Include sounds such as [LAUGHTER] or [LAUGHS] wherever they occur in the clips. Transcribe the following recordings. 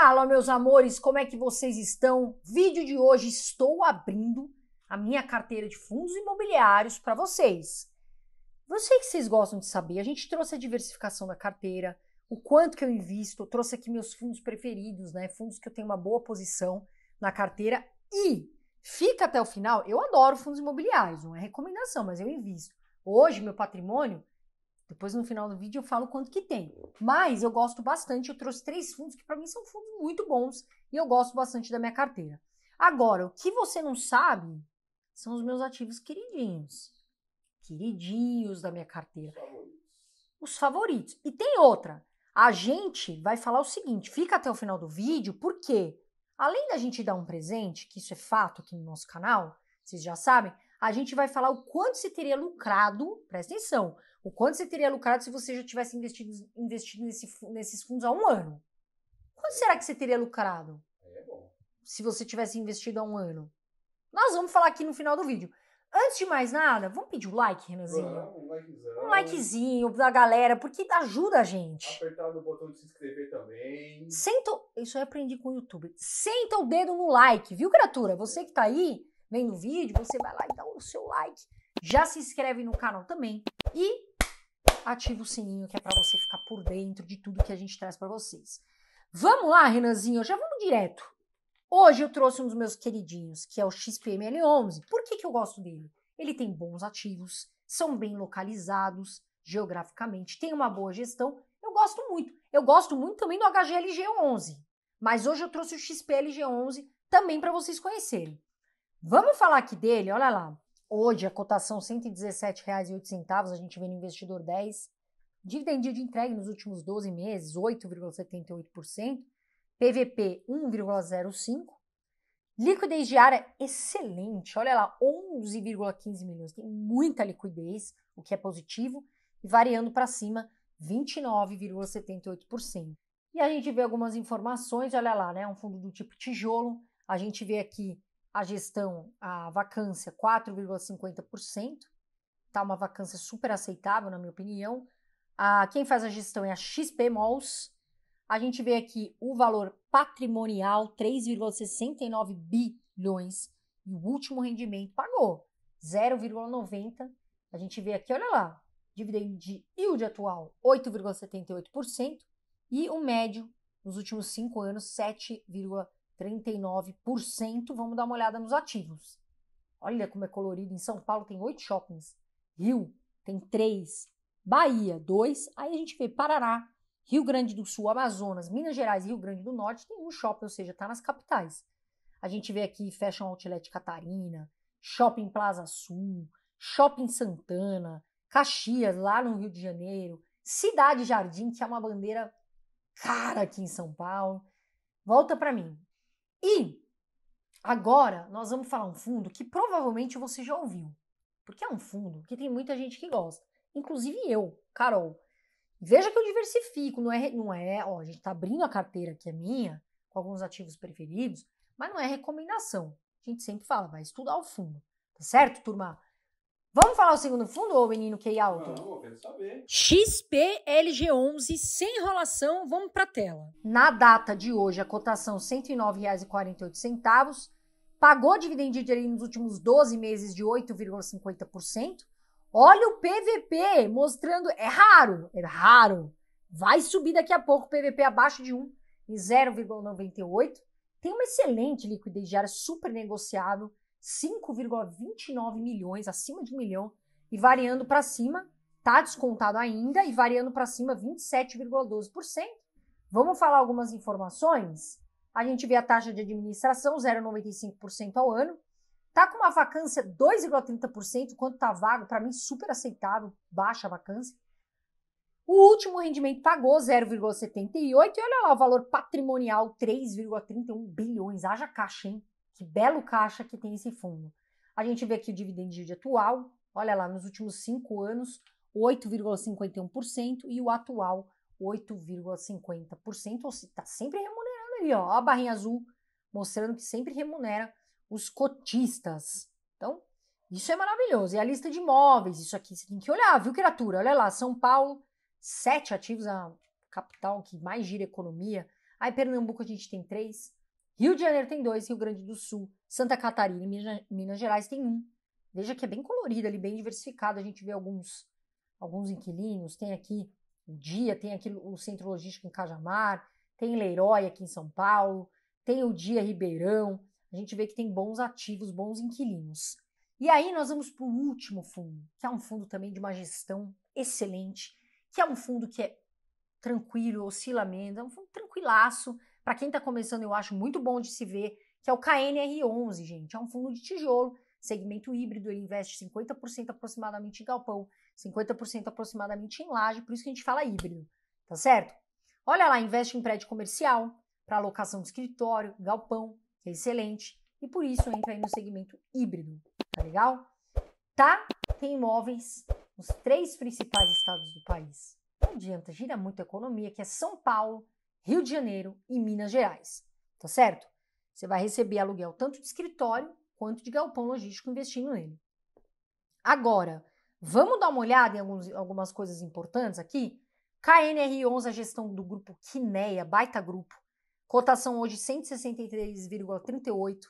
Fala, meus amores, como é que vocês estão? Vídeo de hoje estou abrindo a minha carteira de fundos imobiliários para vocês. Eu sei que vocês gostam de saber, a gente trouxe a diversificação da carteira, o quanto que eu invisto, trouxe aqui meus fundos preferidos, né? Fundos que eu tenho uma boa posição na carteira e fica até o final. Eu adoro fundos imobiliários, não é recomendação, mas eu invisto. Hoje meu patrimônio depois no final do vídeo eu falo quanto que tem. Mas eu gosto bastante, eu trouxe três fundos que para mim são fundos muito bons e eu gosto bastante da minha carteira. Agora, o que você não sabe são os meus ativos queridinhos. Queridinhos da minha carteira. Os favoritos. E tem outra. A gente vai falar o seguinte, fica até o final do vídeo, porque além da gente dar um presente, que isso é fato aqui no nosso canal, vocês já sabem, a gente vai falar o quanto se teria lucrado, presta atenção, o quanto você teria lucrado se você já tivesse investido, investido nesse, nesses fundos há um ano? Quanto será que você teria lucrado? É se você tivesse investido há um ano? Nós vamos falar aqui no final do vídeo. Antes de mais nada, vamos pedir o um like, Renanzinho? um likezinho. Um likezinho da galera, porque ajuda a gente. Apertar no botão de se inscrever também. Senta, isso eu aprendi com o YouTube. Senta o dedo no like, viu, criatura? Você que tá aí vendo o vídeo, você vai lá e dá o seu like. Já se inscreve no canal também. E ativa o sininho que é para você ficar por dentro de tudo que a gente traz para vocês. Vamos lá, Renanzinho, já vamos direto. Hoje eu trouxe um dos meus queridinhos, que é o XPML11. Por que, que eu gosto dele? Ele tem bons ativos, são bem localizados geograficamente, tem uma boa gestão. Eu gosto muito. Eu gosto muito também do HGLG11, mas hoje eu trouxe o XPLG11 também para vocês conhecerem. Vamos falar aqui dele, olha lá. Hoje, a cotação R$ 117,08, a gente vê no investidor 10. Dividend de entrega nos últimos 12 meses, 8,78%. PVP, 1,05%. Liquidez diária excelente, olha lá, 11,15 milhões, tem muita liquidez, o que é positivo, e variando para cima, 29,78%. E a gente vê algumas informações, olha lá, né? Um fundo do tipo tijolo, a gente vê aqui a gestão, a vacância 4,50%, tá uma vacância super aceitável, na minha opinião. A, quem faz a gestão é a XP Malls. A gente vê aqui o valor patrimonial, 3,69 bilhões, e o último rendimento pagou, 0,90. A gente vê aqui, olha lá, dividendo de yield atual, 8,78%, e o médio nos últimos cinco anos, 7,78%. 39%. Vamos dar uma olhada nos ativos. Olha como é colorido. Em São Paulo tem oito shoppings. Rio tem três. Bahia, dois. Aí a gente vê Paraná, Rio Grande do Sul, Amazonas, Minas Gerais e Rio Grande do Norte tem um shopping, ou seja, está nas capitais. A gente vê aqui Fashion Outlet Catarina, Shopping Plaza Sul, Shopping Santana, Caxias, lá no Rio de Janeiro, Cidade Jardim, que é uma bandeira cara aqui em São Paulo. Volta para mim. E agora nós vamos falar um fundo que provavelmente você já ouviu, porque é um fundo que tem muita gente que gosta, inclusive eu, Carol. Veja que eu diversifico, não é, não é, ó, a gente tá abrindo a carteira que é minha, com alguns ativos preferidos, mas não é recomendação. A gente sempre fala, vai estudar o fundo, tá certo, turma? Vamos falar o segundo fundo ou menino QI é alto? Não, eu quero saber. XPLG11, sem enrolação, vamos para a tela. Na data de hoje, a cotação R$ 109,48, pagou dividendo direito nos últimos 12 meses de 8,50%. Olha o PVP mostrando, é raro, é raro. Vai subir daqui a pouco o PVP abaixo de 1 e 0,98. Tem uma excelente liquidez diária, super negociável 5,29 milhões, acima de um milhão, e variando para cima, está descontado ainda, e variando para cima 27,12%. Vamos falar algumas informações? A gente vê a taxa de administração 0,95% ao ano. Tá com uma vacância 2,30%, quanto tá vago, para mim super aceitável, baixa vacância. O último rendimento pagou 0,78 e olha lá o valor patrimonial 3,31 bilhões, haja caixa, hein? Que belo caixa que tem esse fundo. A gente vê aqui o dividend yield atual, olha lá, nos últimos cinco anos, 8,51% e o atual 8,50%. Ou está sempre remunerando ali, ó, a barrinha azul mostrando que sempre remunera os cotistas. Então, isso é maravilhoso. E a lista de imóveis, isso aqui você tem que olhar, viu, criatura? Olha lá, São Paulo, sete ativos, a capital que mais gira economia. Aí, Pernambuco, a gente tem três. Rio de Janeiro tem dois, Rio Grande do Sul, Santa Catarina e Minas, Minas Gerais tem um. Veja que é bem colorido ali, bem diversificado. A gente vê alguns, alguns inquilinos, tem aqui o Dia, tem aqui o Centro Logístico em Cajamar, tem Leirói aqui em São Paulo, tem o Dia Ribeirão. A gente vê que tem bons ativos, bons inquilinos. E aí nós vamos para o último fundo, que é um fundo também de uma gestão excelente, que é um fundo que é tranquilo, oscila menos, é um fundo tranquilaço, para quem está começando, eu acho muito bom de se ver, que é o KNR11, gente. É um fundo de tijolo, segmento híbrido, ele investe 50% aproximadamente em galpão, 50% aproximadamente em laje, por isso que a gente fala híbrido, tá certo? Olha lá, investe em prédio comercial, para alocação de escritório, galpão, que é excelente, e por isso entra aí no segmento híbrido, tá legal? Tá? Tem imóveis nos três principais estados do país. Não adianta, gira muito a economia, que é São Paulo, Rio de Janeiro e Minas Gerais, tá certo? Você vai receber aluguel tanto de escritório quanto de galpão logístico investindo nele. Agora, vamos dar uma olhada em alguns, algumas coisas importantes aqui? KNR11, a gestão do grupo Kineia, baita grupo. Cotação hoje 163,38.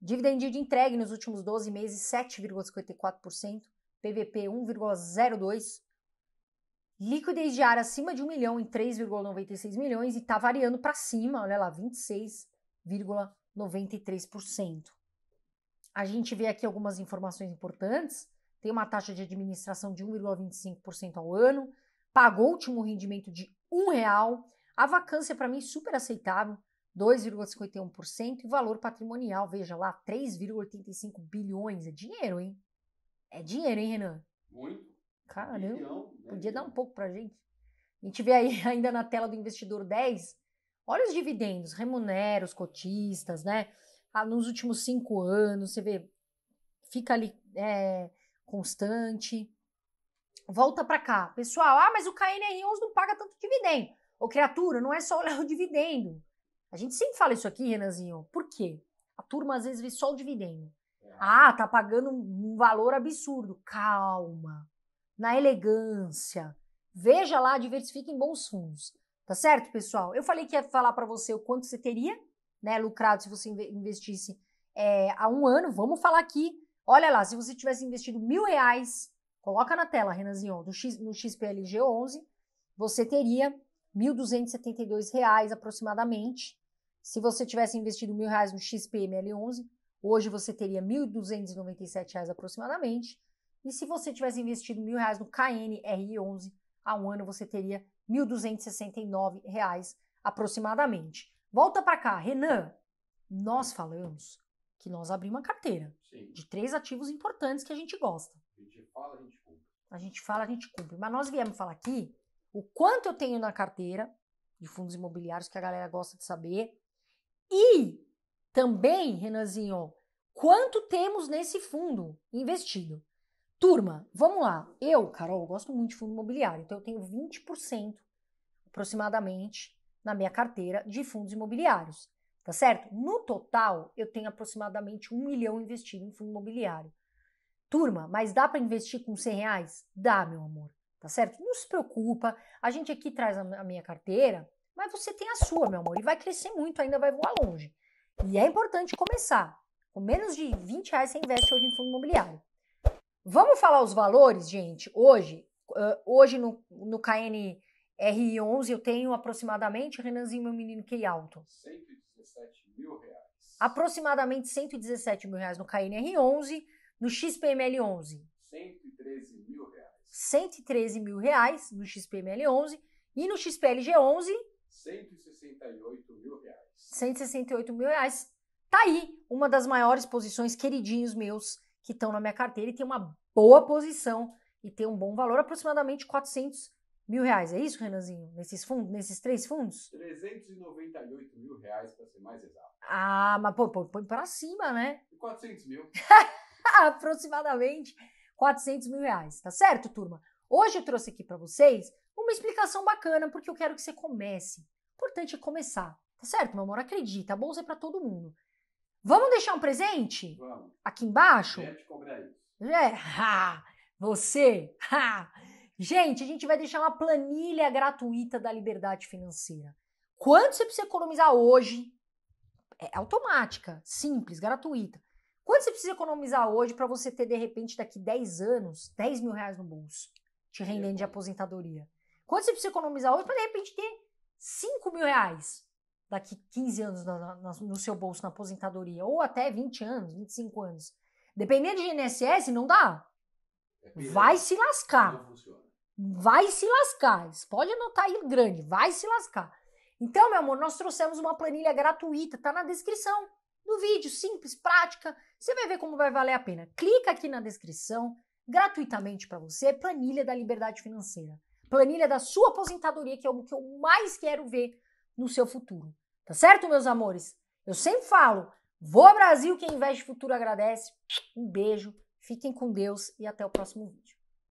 Dividend de entregue nos últimos 12 meses 7,54%. PVP 1,02. Liquidez diária acima de 1 milhão em 3,96 milhões e está variando para cima, olha lá, 26,93%. A gente vê aqui algumas informações importantes. Tem uma taxa de administração de 1,25% ao ano, pagou o último rendimento de um real. A vacância para mim é super aceitável, 2,51% e valor patrimonial, veja lá, 3,85 bilhões, é dinheiro, hein? É dinheiro, hein, Renan? Muito. Caramba, bilhão, né? podia dar um pouco para a gente. A gente vê aí [LAUGHS] ainda na tela do investidor 10, olha os dividendos, remunera os cotistas, né? Ah, nos últimos cinco anos, você vê, fica ali é, constante. Volta para cá. Pessoal, ah, mas o KNR11 não paga tanto dividendo. Ô, criatura, não é só olhar [LAUGHS] o dividendo. A gente sempre fala isso aqui, Renanzinho. Por quê? A turma às vezes vê só o dividendo. É. Ah, tá pagando um valor absurdo. Calma na elegância. Veja lá, diversifique em bons fundos. Tá certo, pessoal? Eu falei que ia falar para você o quanto você teria né, lucrado se você investisse é, há um ano. Vamos falar aqui. Olha lá, se você tivesse investido mil reais, coloca na tela, Renanzinho, no, X, no XPLG 11, você teria R$ 1.272 aproximadamente. Se você tivesse investido mil reais no XPML 11, hoje você teria R$ 1.297 aproximadamente. E se você tivesse investido mil reais no KNRI11, há um ano você teria nove reais aproximadamente. Volta para cá, Renan. Nós falamos que nós abrimos uma carteira Sim. de três ativos importantes que a gente gosta. A gente fala, a gente cumpre. A gente fala, a gente cumpre. Mas nós viemos falar aqui o quanto eu tenho na carteira de fundos imobiliários que a galera gosta de saber e também, Renanzinho, quanto temos nesse fundo investido. Turma, vamos lá. Eu, Carol, gosto muito de fundo imobiliário, então eu tenho 20% aproximadamente na minha carteira de fundos imobiliários, tá certo? No total, eu tenho aproximadamente um milhão investido em fundo imobiliário. Turma, mas dá para investir com 100 reais? Dá, meu amor, tá certo? Não se preocupa, a gente aqui traz a minha carteira, mas você tem a sua, meu amor, e vai crescer muito, ainda vai voar longe. E é importante começar. Com menos de 20 reais você investe hoje em fundo imobiliário. Vamos falar os valores, gente? Hoje, uh, hoje no, no 11 eu tenho aproximadamente, Renanzinho, meu menino, que alto? 117 mil reais. Aproximadamente 117 mil reais no KNR11, no XPML11. 113 mil reais. 113 mil reais no XPML11 e no XPLG11. 168 mil reais. 168 mil reais. Tá aí uma das maiores posições, queridinhos meus, que estão na minha carteira e tem uma boa posição e tem um bom valor, aproximadamente 400 mil reais. É isso, Renanzinho? Nesses fundos, nesses três fundos? 398 mil reais, para ser mais exato. Ah, mas pô, pô, põe para cima, né? 400 mil. [LAUGHS] aproximadamente 400 mil reais, tá certo, turma? Hoje eu trouxe aqui para vocês uma explicação bacana, porque eu quero que você comece. O importante é começar, tá certo, meu amor? Acredita, a bolsa é para todo mundo. Vamos deixar um presente? Vamos. Aqui embaixo? Gente, cobra isso. É, ha, você. Ha. Gente, a gente vai deixar uma planilha gratuita da liberdade financeira. Quanto você precisa economizar hoje? É automática, simples, gratuita. Quanto você precisa economizar hoje para você ter, de repente, daqui 10 anos, 10 mil reais no bolso, te rendendo de aposentadoria? Quanto você precisa economizar hoje para, de repente, ter 5 mil reais? daqui 15 anos no seu bolso na aposentadoria, ou até 20 anos, 25 anos. Dependendo de INSS, não dá. É vai né? se lascar. Vai se lascar. Você pode anotar aí grande, vai se lascar. Então, meu amor, nós trouxemos uma planilha gratuita, tá na descrição do vídeo, simples, prática. Você vai ver como vai valer a pena. Clica aqui na descrição, gratuitamente para você, planilha da liberdade financeira. Planilha da sua aposentadoria, que é o que eu mais quero ver no seu futuro. Tá certo, meus amores? Eu sempre falo, Vou ao Brasil, quem investe futuro agradece. Um beijo, fiquem com Deus e até o próximo vídeo.